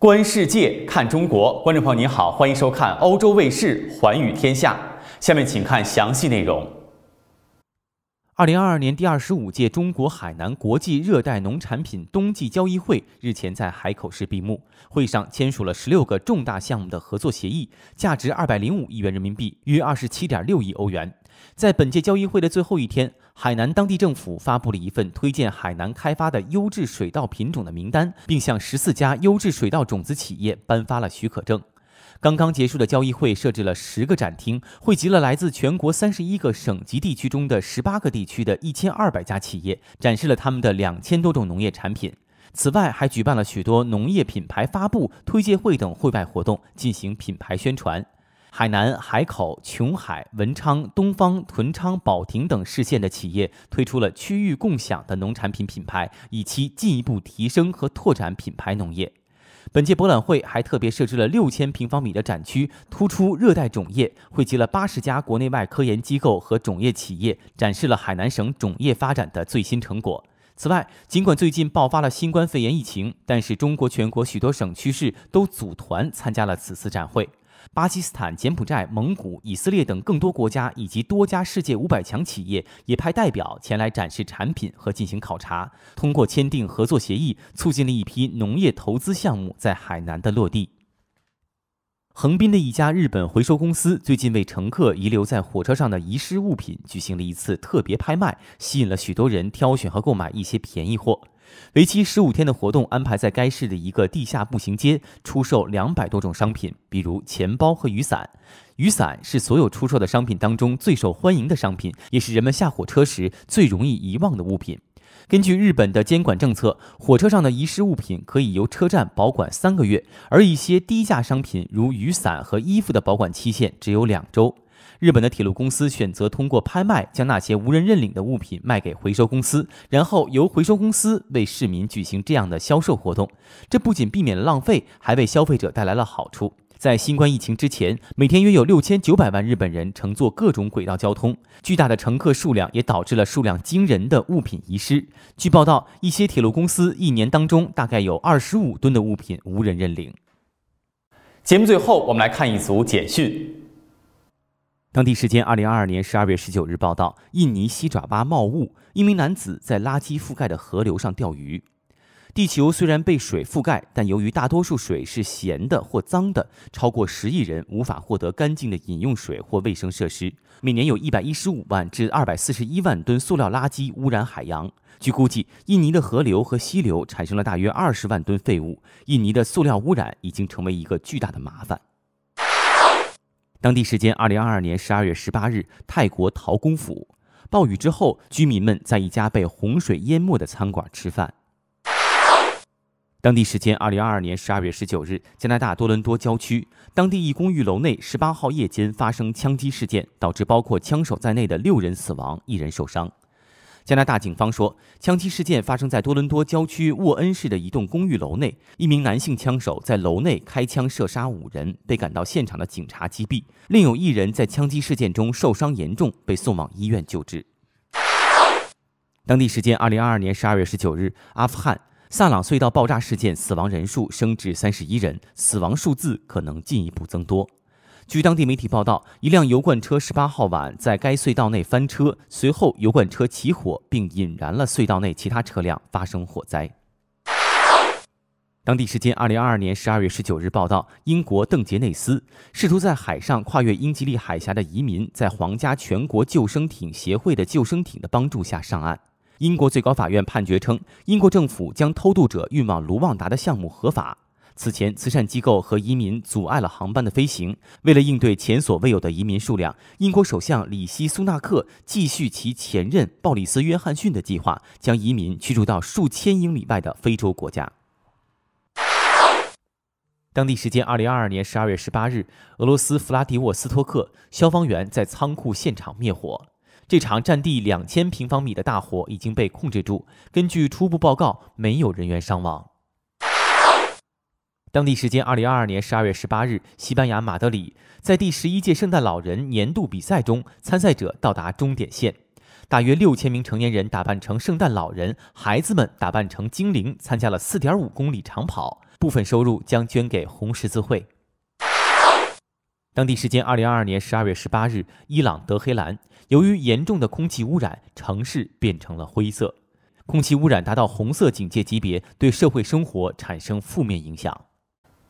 观世界，看中国。观众朋友您好，欢迎收看欧洲卫视《寰宇天下》。下面请看详细内容。二零二二年第二十五届中国海南国际热带农产品冬季交易会日前在海口市闭幕，会上签署了十六个重大项目的合作协议，价值二百零五亿元人民币，约二十七点六亿欧元。在本届交易会的最后一天，海南当地政府发布了一份推荐海南开发的优质水稻品种的名单，并向十四家优质水稻种子企业颁发了许可证。刚刚结束的交易会设置了十个展厅，汇集了来自全国三十一个省级地区中的十八个地区的一千二百家企业，展示了他们的两千多种农业产品。此外，还举办了许多农业品牌发布、推介会等会外活动，进行品牌宣传。海南海口琼海文昌东方屯昌保亭等市县的企业推出了区域共享的农产品品牌，以期进一步提升和拓展品牌农业。本届博览会还特别设置了六千平方米的展区，突出热带种业，汇集了八十家国内外科研机构和种业企业，展示了海南省种业发展的最新成果。此外，尽管最近爆发了新冠肺炎疫情，但是中国全国许多省区市都组团参加了此次展会。巴基斯坦、柬埔寨、蒙古、以色列等更多国家以及多家世界五百强企业也派代表前来展示产品和进行考察，通过签订合作协议，促进了一批农业投资项目在海南的落地。横滨的一家日本回收公司最近为乘客遗留在火车上的遗失物品举行了一次特别拍卖，吸引了许多人挑选和购买一些便宜货。为期十五天的活动安排在该市的一个地下步行街，出售两百多种商品，比如钱包和雨伞。雨伞是所有出售的商品当中最受欢迎的商品，也是人们下火车时最容易遗忘的物品。根据日本的监管政策，火车上的遗失物品可以由车站保管三个月，而一些低价商品如雨伞和衣服的保管期限只有两周。日本的铁路公司选择通过拍卖将那些无人认领的物品卖给回收公司，然后由回收公司为市民举行这样的销售活动。这不仅避免了浪费，还为消费者带来了好处。在新冠疫情之前，每天约有六千九百万日本人乘坐各种轨道交通，巨大的乘客数量也导致了数量惊人的物品遗失。据报道，一些铁路公司一年当中大概有二十五吨的物品无人认领。节目最后，我们来看一组简讯。当地时间二零二二年十二月十九日报道，印尼西爪哇茂雾，一名男子在垃圾覆盖的河流上钓鱼。地球虽然被水覆盖，但由于大多数水是咸的或脏的，超过十亿人无法获得干净的饮用水或卫生设施。每年有一百一十五万至二百四十一万吨塑料垃圾污染海洋。据估计，印尼的河流和溪流产生了大约二十万吨废物。印尼的塑料污染已经成为一个巨大的麻烦。当地时间2022年12月18日，泰国陶公府暴雨之后，居民们在一家被洪水淹没的餐馆吃饭。当地时间2022年12月19日，加拿大多伦多郊区，当地一公寓楼内18号夜间发生枪击事件，导致包括枪手在内的六人死亡，一人受伤。加拿大警方说，枪击事件发生在多伦多郊区沃恩市的一栋公寓楼内，一名男性枪手在楼内开枪射杀五人，被赶到现场的警察击毙。另有一人在枪击事件中受伤严重，被送往医院救治。当地时间二零二二年十二月十九日，阿富汗萨朗隧道爆炸事件死亡人数升至三十一人，死亡数字可能进一步增多。据当地媒体报道，一辆油罐车十八号晚在该隧道内翻车，随后油罐车起火，并引燃了隧道内其他车辆，发生火灾。当地时间二零二二年十二月十九日，报道：英国邓杰内斯试图在海上跨越英吉利海峡的移民，在皇家全国救生艇协会的救生艇的帮助下上岸。英国最高法院判决称，英国政府将偷渡者运往卢旺达的项目合法。此前，慈善机构和移民阻碍了航班的飞行。为了应对前所未有的移民数量，英国首相里希·苏纳克继续其前任鲍里斯·约翰逊的计划，将移民驱逐到数千英里外的非洲国家。当地时间2022年12月18日，俄罗斯弗拉迪沃斯托克消防员在仓库现场灭火。这场占地2000平方米的大火已经被控制住。根据初步报告，没有人员伤亡。当地时间二零二二年十二月十八日，西班牙马德里在第十一届圣诞老人年度比赛中，参赛者到达终点线。大约六千名成年人打扮成圣诞老人，孩子们打扮成精灵，参加了四点五公里长跑。部分收入将捐给红十字会。当地时间二零二二年十二月十八日，伊朗德黑兰由于严重的空气污染，城市变成了灰色。空气污染达到红色警戒级别，对社会生活产生负面影响。